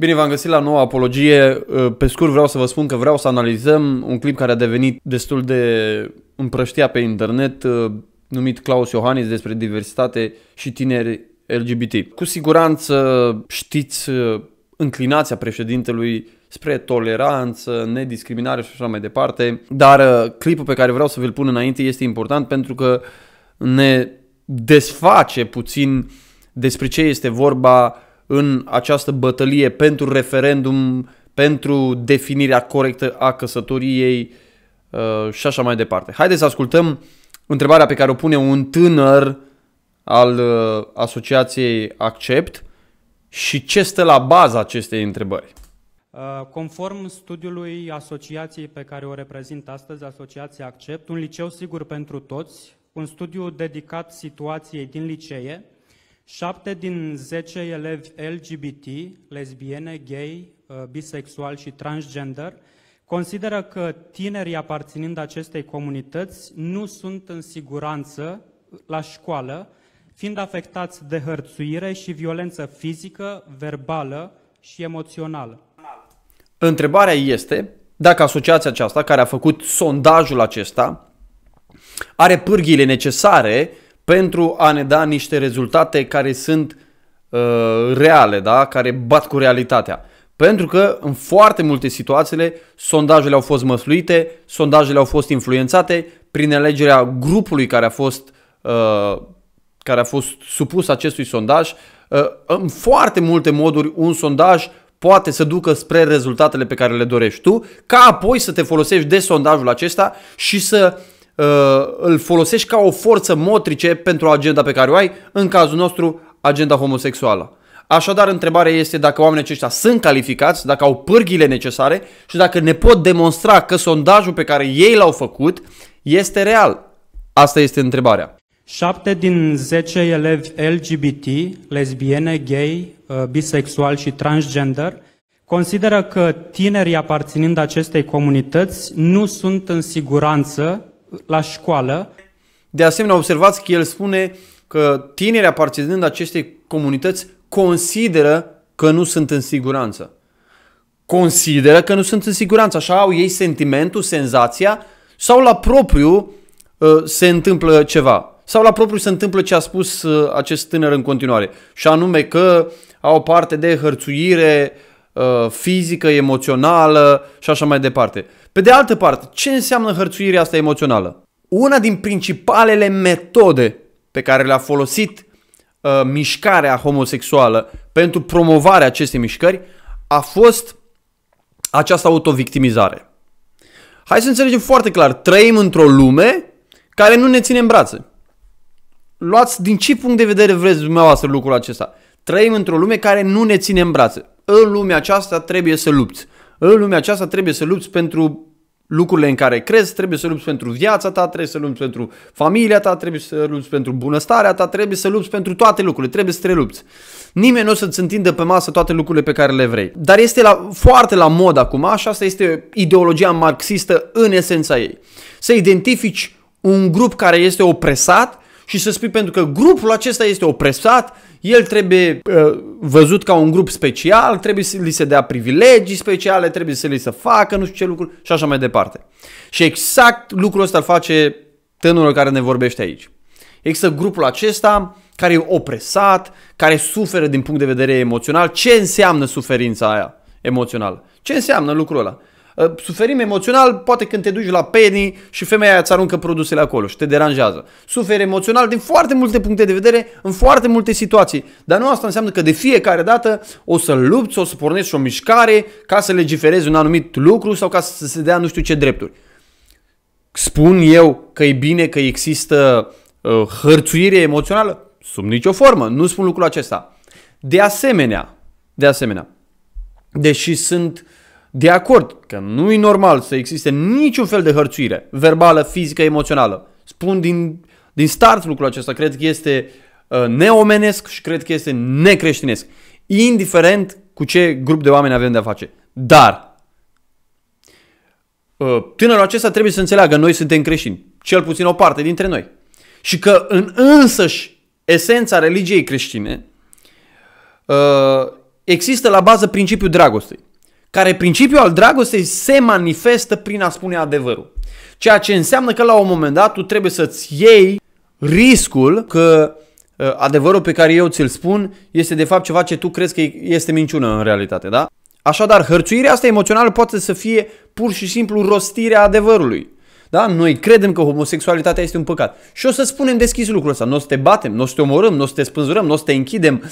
Bine v-am găsit la noua apologie. Uh, pe scurt vreau să vă spun că vreau să analizăm un clip care a devenit destul de împrăștia pe internet, uh, numit Claus Iohannis despre diversitate și tineri LGBT. Cu siguranță știți uh, înclinația președintelui spre toleranță, nediscriminare și așa mai departe, dar clipul pe care vreau să vi-l pun înainte este important pentru că ne desface puțin despre ce este vorba în această bătălie pentru referendum, pentru definirea corectă a căsătoriei uh, și așa mai departe. Haideți să ascultăm întrebarea pe care o pune un tânăr al uh, asociației Accept și ce stă la baza acestei întrebări. Uh, conform studiului asociației pe care o reprezint astăzi, Asociația Accept, un liceu sigur pentru toți, un studiu dedicat situației din licee, Șapte din zece elevi LGBT, lesbiene, gay, uh, bisexual și transgender, consideră că tinerii aparținând acestei comunități nu sunt în siguranță la școală, fiind afectați de hărțuire și violență fizică, verbală și emoțională. Întrebarea este dacă asociația aceasta care a făcut sondajul acesta are pârghile necesare uh, pentru a ne da niște rezultate care sunt uh, reale, da? care bat cu realitatea. Pentru că în foarte multe situațiile sondajele au fost măsluite, sondajele au fost influențate prin alegerea grupului care a fost, uh, care a fost supus acestui sondaj. Uh, în foarte multe moduri un sondaj poate să ducă spre rezultatele pe care le dorești tu, ca apoi să te folosești de sondajul acesta și să uh, Uh, îl folosești ca o forță motrice pentru agenda pe care o ai, în cazul nostru, agenda homosexuală. Așadar, întrebarea este dacă oamenii aceștia sunt calificați, dacă au pârghile necesare și dacă ne pot demonstra că sondajul pe care ei l-au făcut este real. Asta este întrebarea. 7 din 10 elevi LGBT, lesbiene, gay, uh, bisexual și transgender consideră că tinerii aparținând acestei comunități nu sunt în siguranță la școală. De asemenea, observați că el spune că tinerii aparținând acestei comunități consideră că nu sunt în siguranță. Consideră că nu sunt în siguranță. Așa au ei sentimentul, senzația sau la propriu uh, se întâmplă ceva. Sau la propriu se întâmplă ce a spus uh, acest tânăr în continuare. Și anume că au parte de hărțuire, Uh, fizică, emoțională și așa mai departe. Pe de altă parte, ce înseamnă hărțuirea asta emoțională? Una din principalele metode pe care le-a folosit uh, mișcarea homosexuală pentru promovarea acestei mișcări a fost această autovictimizare. Hai să înțelegem foarte clar, trăim într-o lume care nu ne ține în brațe. Luați din ce punct de vedere vreți dumneavoastră lucrul acesta. Trăim într-o lume care nu ne ține în brațe în lumea aceasta trebuie să lupți. În lumea aceasta trebuie să lupți pentru lucrurile în care crezi, trebuie să lupți pentru viața ta, trebuie să lupți pentru familia ta, trebuie să lupți pentru bunăstarea ta, trebuie să lupți pentru toate lucrurile, trebuie să te lupți. Nimeni nu o să-ți întindă pe masă toate lucrurile pe care le vrei. Dar este la, foarte la mod acum și asta este ideologia marxistă în esența ei. Să identifici un grup care este opresat și să spui pentru că grupul acesta este opresat, el trebuie uh, văzut ca un grup special, trebuie să li se dea privilegii speciale, trebuie să li se facă nu știu ce lucruri și așa mai departe. Și exact lucrul ăsta îl face tânărul care ne vorbește aici. Există grupul acesta care e opresat, care suferă din punct de vedere emoțional. Ce înseamnă suferința aia emoțională? Ce înseamnă lucrul ăla? Ă, suferim emoțional, poate când te duci la Penny și femeia aia îți aruncă produsele acolo și te deranjează. Suferi emoțional din foarte multe puncte de vedere, în foarte multe situații. Dar nu asta înseamnă că de fiecare dată o să lupți, o să pornești o mișcare ca să legiferezi un anumit lucru sau ca să se dea nu știu ce drepturi. Spun eu că e bine că există uh, hărțuire emoțională? Sub nicio formă, nu spun lucrul acesta. De asemenea, de asemenea, deși sunt de acord că nu e normal să existe niciun fel de hărțuire verbală, fizică, emoțională. Spun din, din start lucrul acesta. Cred că este uh, neomenesc și cred că este necreștinesc. Indiferent cu ce grup de oameni avem de-a face. Dar uh, tânărul acesta trebuie să înțeleagă noi suntem creștini. Cel puțin o parte dintre noi. Și că în însăși esența religiei creștine uh, există la bază principiul dragostei care principiul al dragostei se manifestă prin a spune adevărul. Ceea ce înseamnă că la un moment dat tu trebuie să-ți iei riscul că ă, adevărul pe care eu ți-l spun este de fapt ceva ce tu crezi că este minciună în realitate, da? Așadar, hărțuirea asta emoțională poate să fie pur și simplu rostirea adevărului. Da? Noi credem că homosexualitatea este un păcat. Și o să spunem deschis lucrul ăsta. Nu o să te batem, nu o să te omorâm, nu o să te spânzurăm, nu o să te închidem,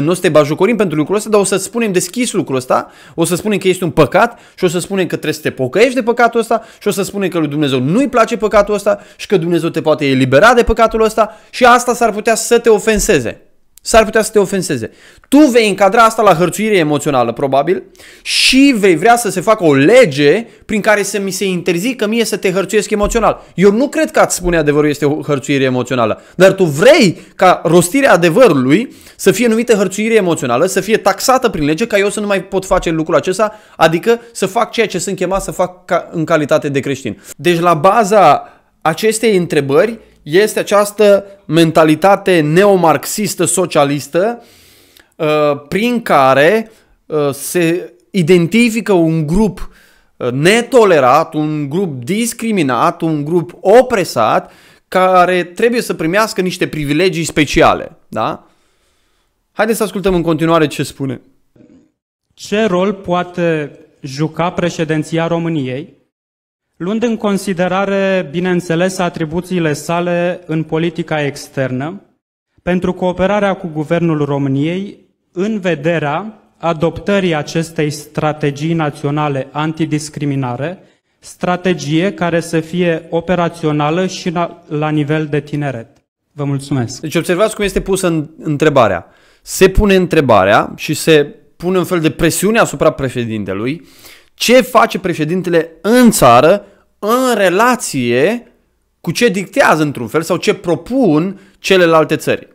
nu o să te bajucorim pentru lucrul ăsta, dar o să spunem deschis lucrul ăsta, o să spunem că este un păcat și o să spunem că trebuie să te pocăiești de păcatul ăsta și o să spunem că lui Dumnezeu nu-i place păcatul ăsta și că Dumnezeu te poate elibera de păcatul ăsta și asta s-ar putea să te ofenseze s-ar putea să te ofenseze. Tu vei încadra asta la hărțuire emoțională, probabil, și vei vrea să se facă o lege prin care să mi se interzică mie să te hărțuiesc emoțional. Eu nu cred că ați spune adevărul este o hărțuire emoțională, dar tu vrei ca rostirea adevărului să fie numită hărțuire emoțională, să fie taxată prin lege ca eu să nu mai pot face lucrul acesta, adică să fac ceea ce sunt chemat să fac ca, în calitate de creștin. Deci la baza acestei întrebări este această mentalitate neomarxistă socialistă uh, prin care uh, se identifică un grup uh, netolerat, un grup discriminat, un grup opresat care trebuie să primească niște privilegii speciale, da? Haideți să ascultăm în continuare ce spune. Ce rol poate juca președinția României luând în considerare, bineînțeles, atribuțiile sale în politica externă, pentru cooperarea cu Guvernul României în vederea adoptării acestei strategii naționale antidiscriminare, strategie care să fie operațională și la, la nivel de tineret. Vă mulțumesc. Deci observați cum este pusă în, întrebarea. Se pune întrebarea și se pune un fel de presiune asupra președintelui uh, ce face președintele în țară în relație cu ce dictează într-un fel sau ce propun celelalte țări.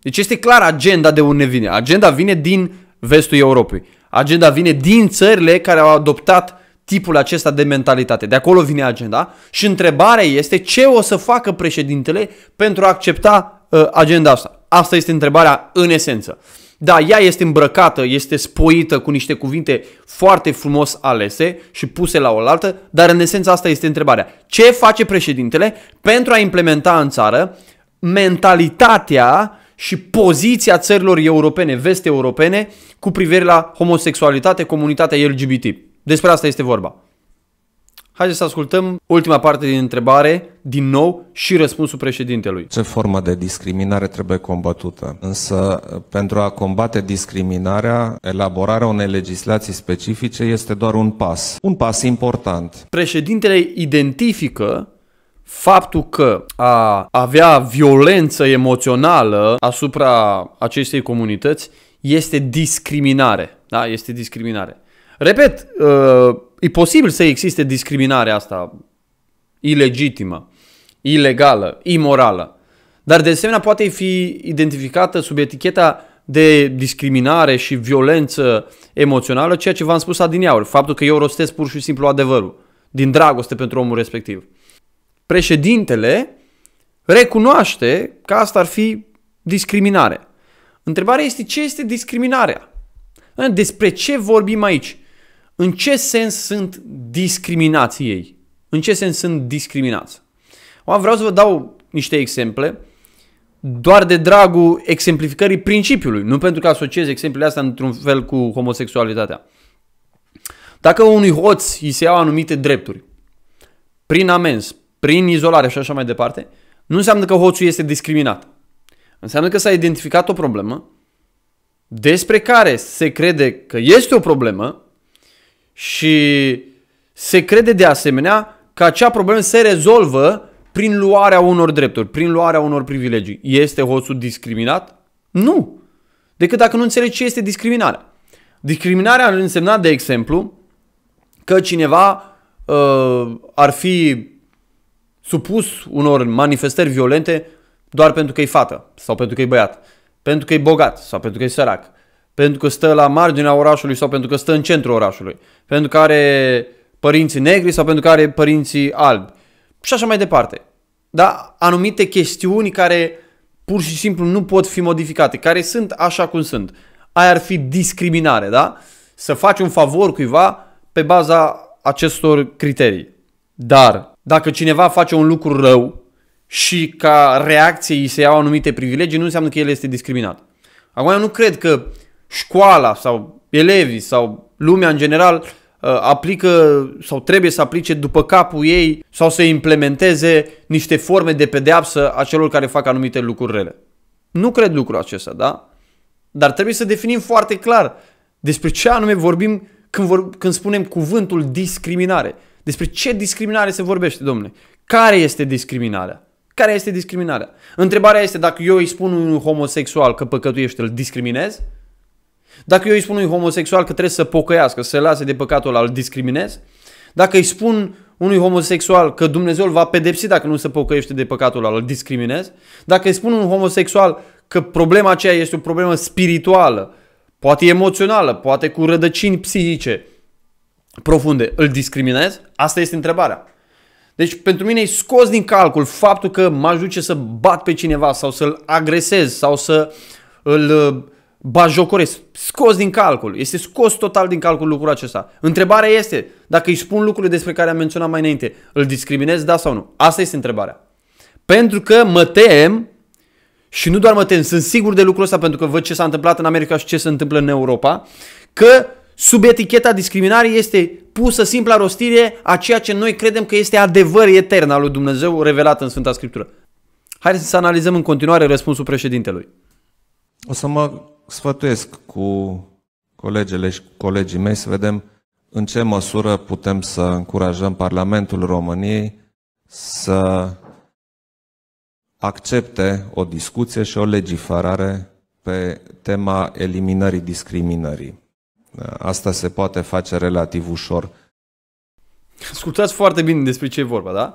Deci este clar agenda de unde vine. Agenda vine din vestul Europei. Agenda vine din țările care au adoptat tipul acesta de mentalitate. De acolo vine agenda și întrebarea este ce o să facă președintele pentru a accepta uh, agenda asta. Asta este întrebarea în esență. Da, ea este îmbrăcată, este spoită cu niște cuvinte foarte frumos alese și puse la oaltă, dar în esență asta este întrebarea. Ce face președintele pentru a implementa în țară mentalitatea și poziția țărilor europene, vest europene, cu privire la homosexualitate, comunitatea LGBT? Despre asta este vorba. Haideți să ascultăm ultima parte din întrebare, din nou, și răspunsul președintelui. Ce formă de discriminare trebuie combătută? Însă, pentru a combate discriminarea, elaborarea unei legislații specifice este doar un pas. Un pas important. Președintele identifică faptul că a avea violență emoțională asupra acestei comunități este discriminare. Da, este discriminare. Repet, uh, e posibil să existe discriminarea asta ilegitimă, ilegală, imorală, dar de asemenea poate fi identificată sub eticheta de discriminare și violență emoțională, ceea ce v-am spus adineauri, faptul că eu rostesc pur și simplu adevărul, din dragoste pentru omul respectiv. Președintele recunoaște că asta ar fi discriminare. Întrebarea este ce este discriminarea? Despre ce vorbim aici? În ce sens sunt discriminați ei? În ce sens sunt discriminați? Vreau să vă dau niște exemple doar de dragul exemplificării principiului, nu pentru că asociez exemplele astea într-un fel cu homosexualitatea. Dacă unui hoț îi se iau anumite drepturi, prin amens, prin izolare și așa mai departe, nu înseamnă că hoțul este discriminat. Înseamnă că s-a identificat o problemă despre care se crede că este o problemă și se crede de asemenea că acea problemă se rezolvă prin luarea unor drepturi, prin luarea unor privilegii. Este hoțul discriminat? Nu. Decât dacă nu înțelegi ce este discriminarea. Discriminarea ar însemna, de exemplu, că cineva uh, ar fi supus unor manifestări violente doar pentru că e fată sau pentru că e băiat, pentru că e bogat sau pentru că e sărac, pentru că stă la marginea orașului sau pentru că stă în centrul orașului, pentru că are părinții negri sau pentru că are părinții albi și așa mai departe. Da? Anumite chestiuni care pur și simplu nu pot fi modificate, care sunt așa cum sunt. Aia ar fi discriminare, da? Să faci un favor cuiva pe baza acestor criterii. Dar dacă cineva face un lucru rău și ca reacție îi se iau anumite privilegii, nu înseamnă că el este discriminat. Acum eu nu cred că școala sau elevii sau lumea în general uh, aplică sau trebuie să aplice după capul ei sau să implementeze niște forme de pedeapsă a celor care fac anumite lucruri rele. Nu cred lucrul acesta, da? Dar trebuie să definim foarte clar despre ce anume vorbim când, vor, când spunem cuvântul discriminare. Despre ce discriminare se vorbește, domnule? Care este discriminarea? Care este discriminarea? Întrebarea este dacă eu îi spun un homosexual că păcătuiește, îl discriminez? Dacă eu îi spun unui homosexual că trebuie să pocăiască, să se lase de păcatul ăla, îl discriminez? Dacă îi spun unui homosexual că Dumnezeu îl va pedepsi dacă nu se pocăiește de păcatul ăla, îl discriminez? Dacă îi spun un homosexual că problema aceea este o problemă spirituală, poate emoțională, poate cu rădăcini psihice profunde, îl discriminez? Asta este întrebarea. Deci pentru mine e scos din calcul faptul că mă ajuce să bat pe cineva sau să-l agresez sau să îl bajocoresc, scos din calcul. Este scos total din calcul lucrul acesta. Întrebarea este, dacă îi spun lucrurile despre care am menționat mai înainte, îl discriminez, da sau nu? Asta este întrebarea. Pentru că mă tem și nu doar mă tem, sunt sigur de lucrul ăsta pentru că văd ce s-a întâmplat în America și ce se întâmplă în Europa, că sub eticheta discriminării este pusă simpla rostire a ceea ce noi credem că este adevăr etern al lui Dumnezeu revelat în Sfânta Scriptură. Haideți să analizăm în continuare răspunsul președintelui. O să mă sfătuiesc cu colegele și cu colegii mei să vedem în ce măsură putem să încurajăm Parlamentul României să accepte o discuție și o legiferare pe tema eliminării discriminării. Asta se poate face relativ ușor. Ascultați foarte bine despre ce e vorba, da?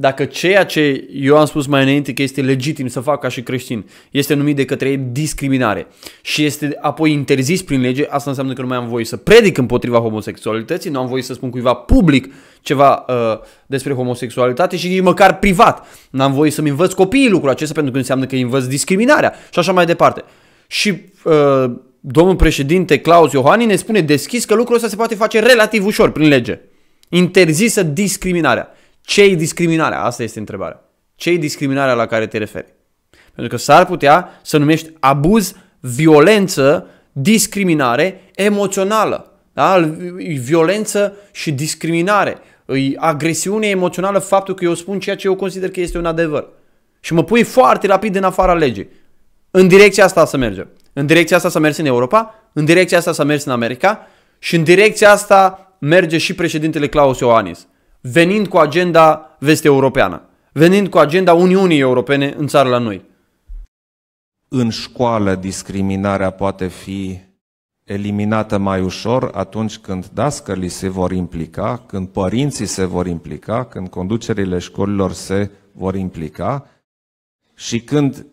dacă ceea ce eu am spus mai înainte că este legitim să fac ca și creștin este numit de către ei discriminare și este apoi interzis prin lege, asta înseamnă că nu mai am voie să predic împotriva homosexualității, nu am voie să spun cuiva public ceva uh, despre homosexualitate și nici măcar privat. N-am voie să-mi învăț copiii lucrul acesta pentru că înseamnă că îi învăț discriminarea și așa mai departe. Și uh, domnul președinte Claus Iohani ne spune deschis că lucrul ăsta se poate face relativ ușor prin lege. Interzisă discriminarea. Ce e discriminarea? Asta este întrebarea. Ce e discriminarea la care te referi? Pentru că s-ar putea să numești abuz, violență, discriminare emoțională. Da? Violență și discriminare. E agresiune emoțională faptul că eu spun ceea ce eu consider că este un adevăr. Și mă pui foarte rapid în afara legii. În direcția asta să merge. În direcția asta să mergi în Europa, în direcția asta să mergi în America și în direcția asta merge și președintele Claus Ioanis venind cu agenda vest-europeană, venind cu agenda Uniunii Europene în țară la noi. În școală discriminarea poate fi eliminată mai ușor atunci când dascălii se vor implica, când părinții se vor implica, când conducerile școlilor se vor implica și când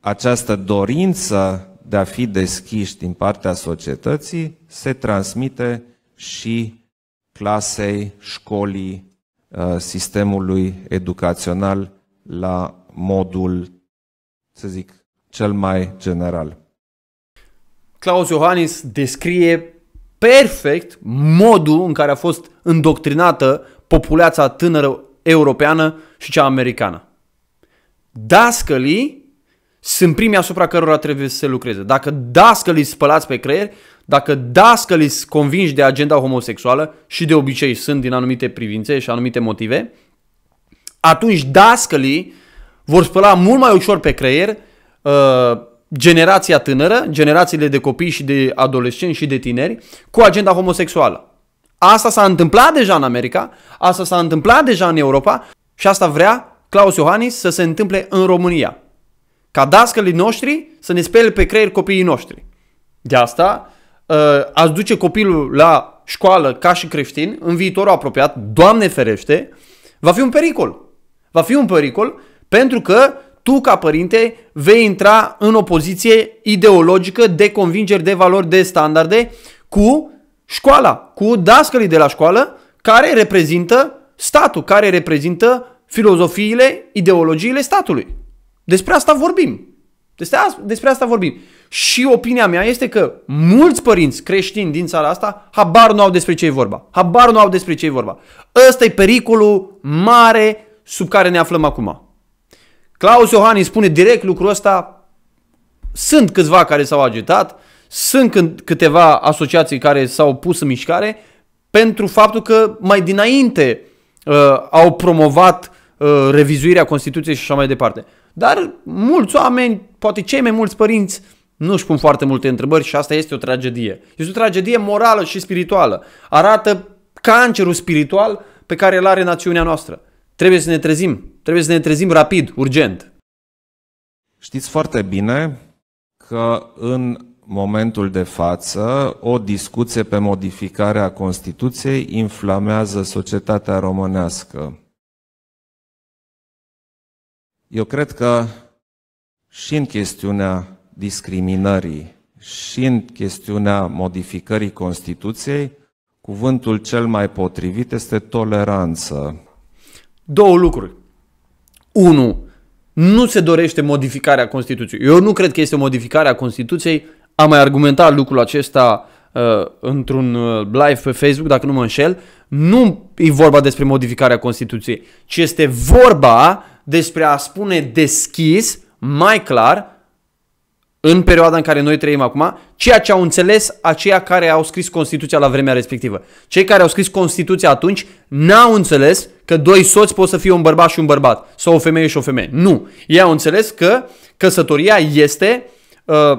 această dorință de a fi deschiși din partea societății se transmite și clasei, școlii, uh, sistemului educațional la modul, să zic, cel mai general. Claus Iohannis descrie perfect modul în care a fost îndoctrinată populația tânără europeană și cea americană. Dascălii sunt primii asupra cărora trebuie să se lucreze. Dacă dascălii spălați pe creier, dacă da, convinși de agenda homosexuală și de obicei sunt din anumite privințe și anumite motive, atunci dascălii vor spăla mult mai ușor pe creier uh, generația tânără, generațiile de copii și de adolescenți și de tineri cu agenda homosexuală. Asta s-a întâmplat deja în America, asta s-a întâmplat deja în Europa și asta vrea Claus Iohannis să se întâmple în România. Ca dascălii noștri să ne spele pe creier copiii noștri. De asta Uh, ați duce copilul la școală ca și creștin, în viitorul apropiat, Doamne ferește, va fi un pericol. Va fi un pericol pentru că tu ca părinte vei intra în opoziție ideologică de convingeri, de valori, de standarde cu școala, cu dascălii de la școală care reprezintă statul, care reprezintă filozofiile, ideologiile statului. Despre asta vorbim. Despre asta, despre asta vorbim. Și opinia mea este că mulți părinți creștini din țara asta habar nu au despre ce e vorba. Habar nu au despre ce e vorba. Ăsta e pericolul mare sub care ne aflăm acum. Claus Iohannis spune direct lucrul ăsta. Sunt câțiva care s-au agitat, sunt câteva asociații care s-au pus în mișcare pentru faptul că mai dinainte uh, au promovat uh, revizuirea Constituției și așa mai departe. Dar mulți oameni, poate cei mai mulți părinți, nu își pun foarte multe întrebări și asta este o tragedie. Este o tragedie morală și spirituală. Arată cancerul spiritual pe care îl are națiunea noastră. Trebuie să ne trezim. Trebuie să ne trezim rapid, urgent. Știți foarte bine că în momentul de față o discuție pe modificarea Constituției inflamează societatea românească. Eu cred că și în chestiunea discriminării și în chestiunea modificării Constituției, cuvântul cel mai potrivit este toleranță. Două lucruri. Unu, nu se dorește modificarea Constituției. Eu nu cred că este modificarea Constituției. Am mai argumentat lucrul acesta uh, într-un uh, live pe Facebook, dacă nu mă înșel. Nu e vorba despre modificarea Constituției, ci este vorba despre a spune deschis, mai clar, în perioada în care noi trăim acum, ceea ce au înțeles aceia care au scris Constituția la vremea respectivă. Cei care au scris Constituția atunci n-au înțeles că doi soți pot să fie un bărbat și un bărbat, sau o femeie și o femeie. Nu. Ei au înțeles că căsătoria este uh,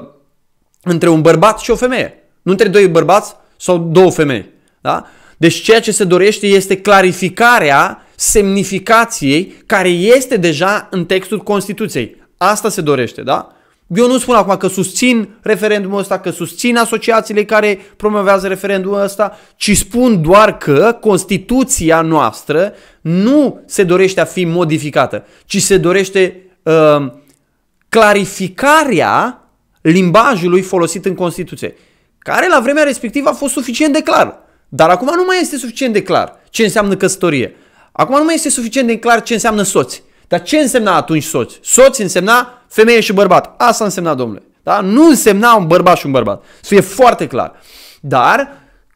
între un bărbat și o femeie, nu între doi bărbați sau două femei. Da? Deci ceea ce se dorește este clarificarea semnificației care este deja în textul Constituției. Asta se dorește, da? Eu nu spun acum că susțin referendumul ăsta, că susțin asociațiile care promovează referendumul ăsta, ci spun doar că Constituția noastră nu se dorește a fi modificată, ci se dorește uh, clarificarea limbajului folosit în Constituție, care la vremea respectivă a fost suficient de clar. Dar acum nu mai este suficient de clar ce înseamnă căsătorie. Acum nu mai este suficient de clar ce înseamnă soți. Dar ce însemna atunci soț? Soț însemna femeie și bărbat. Asta însemna, domnule. Da? Nu însemna un bărbat și un bărbat. Să fie foarte clar. Dar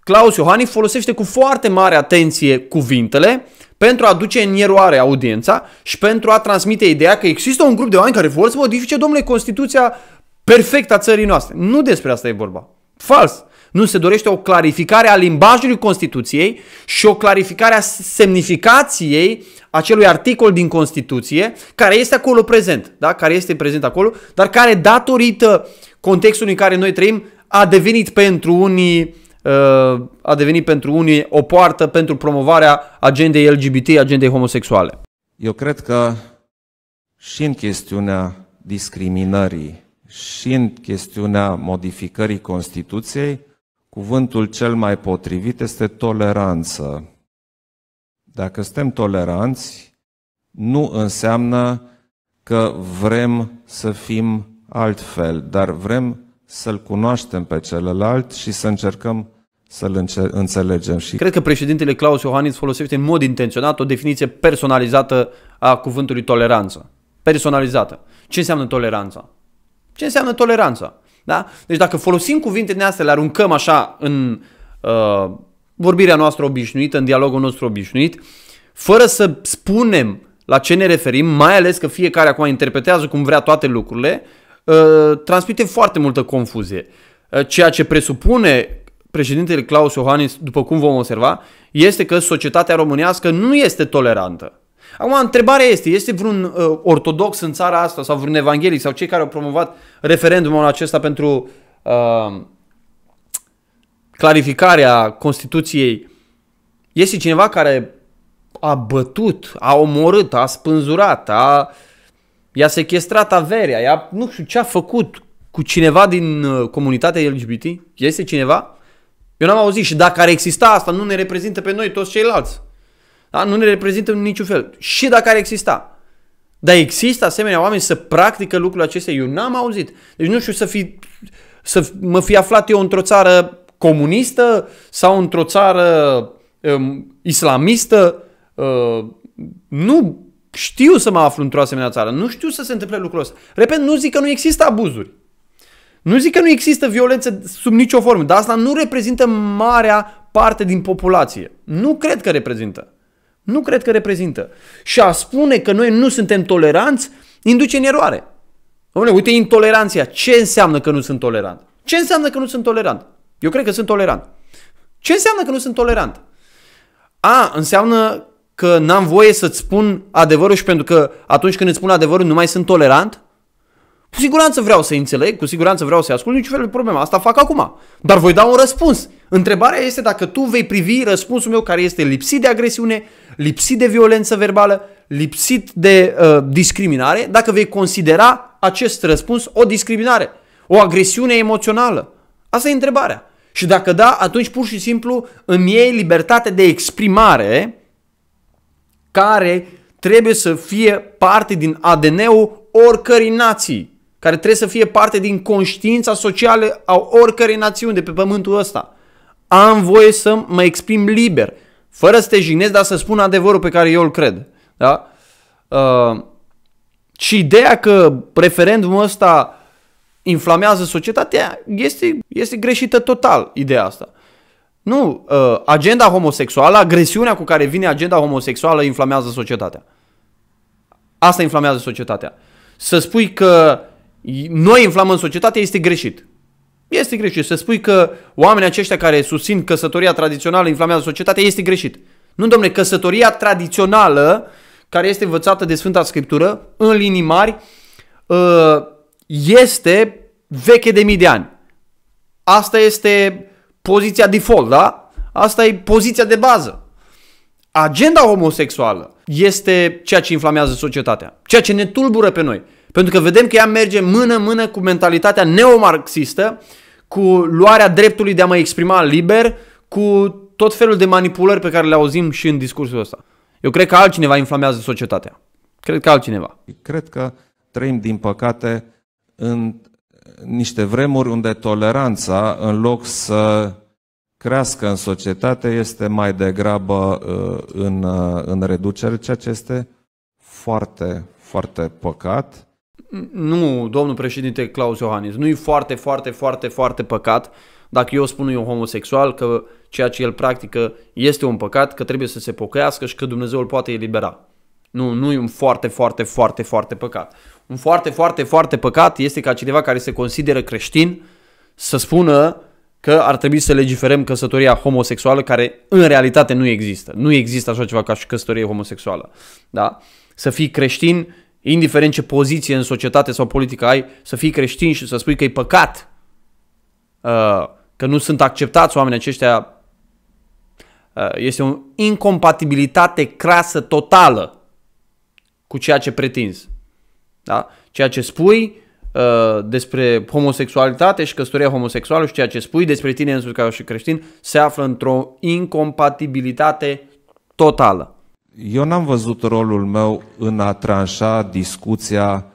Claus Iohani folosește cu foarte mare atenție cuvintele pentru a duce în eroare audiența și pentru a transmite ideea că există un grup de oameni care vor să modifice, domnule, Constituția perfectă a țării noastre. Nu despre asta e vorba. Fals. Nu se dorește o clarificare a limbajului Constituției și o clarificare a semnificației acelui articol din Constituție care este acolo prezent, da? care este prezent acolo, dar care datorită contextului în care noi trăim a devenit pentru unii uh, a devenit pentru unii o poartă pentru promovarea agendei LGBT, agendei homosexuale. Eu cred că și în chestiunea discriminării și în chestiunea modificării Constituției, Cuvântul cel mai potrivit este toleranță. Dacă suntem toleranți, nu înseamnă că vrem să fim altfel, dar vrem să-l cunoaștem pe celălalt și să încercăm să-l înțelegem. Și... Cred că președintele Claus Iohannis folosește în mod intenționat o definiție personalizată a cuvântului toleranță. Personalizată. Ce înseamnă toleranța? Ce înseamnă toleranța? Da? Deci dacă folosim cuvinte din astea, le aruncăm așa în uh, vorbirea noastră obișnuită, în dialogul nostru obișnuit, fără să spunem la ce ne referim, mai ales că fiecare acum interpretează cum vrea toate lucrurile, uh, transmite foarte multă confuzie. Uh, ceea ce presupune președintele Claus Iohannis, după cum vom observa, este că societatea românească nu este tolerantă. Acum, întrebarea este, este vreun uh, ortodox în țara asta sau vreun evanghelic sau cei care au promovat referendumul acesta pentru uh, clarificarea Constituției, este cineva care a bătut, a omorât, a spânzurat, a, i-a sequestrat averea, i-a, nu știu ce a făcut cu cineva din uh, comunitatea LGBT? Este cineva? Eu n-am auzit și dacă ar exista asta, nu ne reprezintă pe noi toți ceilalți. Da? Nu ne reprezintă în niciun fel. Și dacă ar exista. Dar există asemenea oameni să practică lucrul acesta? Eu n-am auzit. Deci nu știu să, fi, să mă fi aflat eu într-o țară comunistă sau într-o țară um, islamistă. Uh, nu știu să mă aflu într-o asemenea țară. Nu știu să se întâmple lucrul ăsta. Repet, nu zic că nu există abuzuri. Nu zic că nu există violență sub nicio formă, dar asta nu reprezintă marea parte din populație. Nu cred că reprezintă. Nu cred că reprezintă. Și a spune că noi nu suntem toleranți induce în eroare. Dom'le, uite intoleranția. Ce înseamnă că nu sunt tolerant? Ce înseamnă că nu sunt tolerant? Eu cred că sunt tolerant. Ce înseamnă că nu sunt tolerant? A, înseamnă că n-am voie să-ți spun adevărul și pentru că atunci când îți spun adevărul nu mai sunt tolerant? Cu siguranță vreau să înțeleg, cu siguranță vreau să-i ascult, niciun fel de problemă. Asta fac acum. Dar voi da un răspuns. Întrebarea este dacă tu vei privi răspunsul meu care este lipsit de agresiune, lipsit de violență verbală, lipsit de uh, discriminare, dacă vei considera acest răspuns o discriminare, o agresiune emoțională. Asta e întrebarea. Și dacă da, atunci pur și simplu îmi iei libertate de exprimare care trebuie să fie parte din ADN-ul oricărei nații, care trebuie să fie parte din conștiința socială a oricărei națiuni de pe pământul ăsta. Am voie să mă exprim liber. Fără să te jignezi, dar să spun adevărul pe care eu îl cred. Da? Uh, și ideea că referendumul ăsta inflamează societatea este, este greșită total ideea asta. Nu, uh, agenda homosexuală, agresiunea cu care vine agenda homosexuală inflamează societatea. Asta inflamează societatea. Să spui că noi inflamăm societatea este greșit. Este greșit. Să spui că oamenii aceștia care susțin căsătoria tradițională inflamează societatea este greșit. Nu, domne, căsătoria tradițională care este învățată de Sfânta Scriptură, în linii mari, uh, este veche de mii de ani. Asta este poziția default, da? Asta e poziția de bază. Agenda homosexuală este ceea ce inflamează societatea, ceea ce ne tulbură pe noi. Pentru că vedem că ea merge mână-mână cu mentalitatea neomarxistă cu luarea dreptului de a mă exprima liber, cu tot felul de manipulări pe care le auzim și în discursul ăsta. Eu cred că altcineva inflamează societatea. Cred că altcineva. Cred că trăim, din păcate, în niște vremuri unde toleranța, în loc să crească în societate, este mai degrabă uh, în, uh, în reducere, ceea ce este foarte, foarte păcat. Nu, domnul președinte Claus Iohannis, nu-i foarte, foarte, foarte, foarte păcat dacă eu spun un homosexual că ceea ce el practică este un păcat, că trebuie să se pocăiască și că Dumnezeu îl poate elibera. Nu, nu e un foarte, foarte, foarte, foarte păcat. Un foarte, foarte, foarte păcat este ca cineva care se consideră creștin să spună că ar trebui să legiferăm căsătoria homosexuală care în realitate nu există. Nu există așa ceva ca și căsătorie homosexuală. Da? Să fii creștin indiferent ce poziție în societate sau politică ai, să fii creștin și să spui că e păcat uh, că nu sunt acceptați oamenii aceștia, uh, este o incompatibilitate crasă totală cu ceea ce pretinzi. Da? Ceea ce spui uh, despre homosexualitate și căsătoria homosexuală și ceea ce spui despre tine însuți ca și creștin se află într-o incompatibilitate totală eu n-am văzut rolul meu în a tranșa discuția,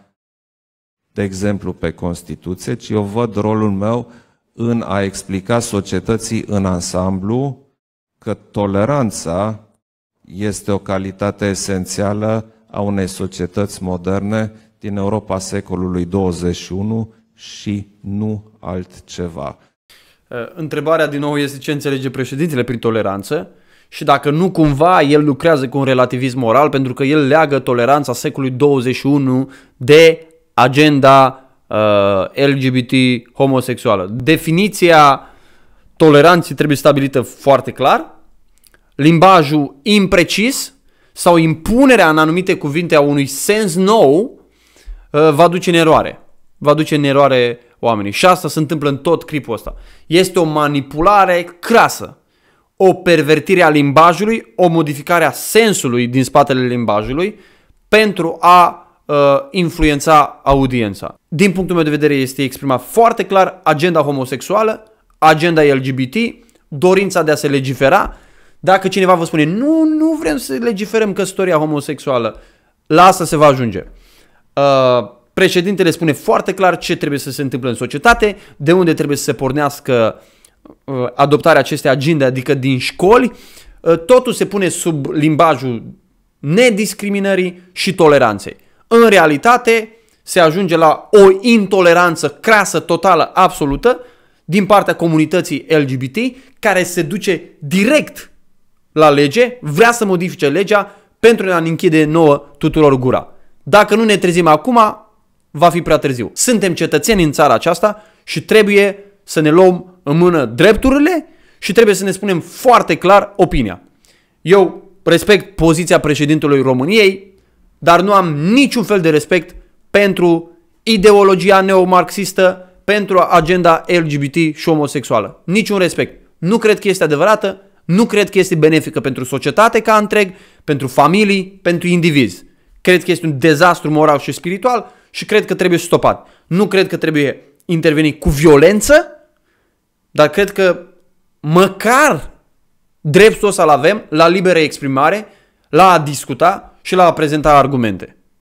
de exemplu, pe Constituție, ci eu văd rolul meu în a explica societății în ansamblu că toleranța este o calitate esențială a unei societăți moderne din Europa secolului 21 și nu altceva. Întrebarea din nou este ce înțelege președintele prin toleranță și dacă nu cumva el lucrează cu un relativism moral pentru că el leagă toleranța secolului 21 de agenda uh, LGBT homosexuală. Definiția toleranței trebuie stabilită foarte clar, limbajul imprecis sau impunerea în anumite cuvinte a unui sens nou uh, va duce în eroare. Va duce în eroare oamenii. Și asta se întâmplă în tot clipul ăsta. Este o manipulare crasă o pervertire a limbajului, o modificare a sensului din spatele limbajului pentru a uh, influența audiența. Din punctul meu de vedere este exprimat foarte clar agenda homosexuală, agenda LGBT, dorința de a se legifera. Dacă cineva vă spune nu, nu vrem să legiferăm căsătoria homosexuală, lasă se va ajunge. Uh, președintele spune foarte clar ce trebuie să se întâmple în societate, de unde trebuie să se pornească uh, Uh, adoptarea acestei agende, adică din școli, uh, totul se pune sub limbajul nediscriminării și toleranței. În realitate, se ajunge la o intoleranță crasă, totală, absolută, din partea comunității LGBT, care se duce direct la lege, vrea să modifice legea pentru a ne închide nouă tuturor gura. Dacă nu ne trezim acum, va fi prea târziu. Suntem cetățeni în țara aceasta și trebuie să ne luăm în mână drepturile și trebuie să ne spunem foarte clar opinia. Eu respect poziția președintelui României, dar nu am niciun fel de respect pentru ideologia neomarxistă, pentru agenda LGBT și homosexuală. Niciun respect. Nu cred că este adevărată, nu cred că este benefică pentru societate ca întreg, pentru familii, pentru indivizi. Cred că este un dezastru moral și spiritual și cred că trebuie stopat. Nu cred că trebuie intervenit cu violență, dar cred că măcar dreptul să-l avem la liberă exprimare, la a discuta și la a prezenta argumente.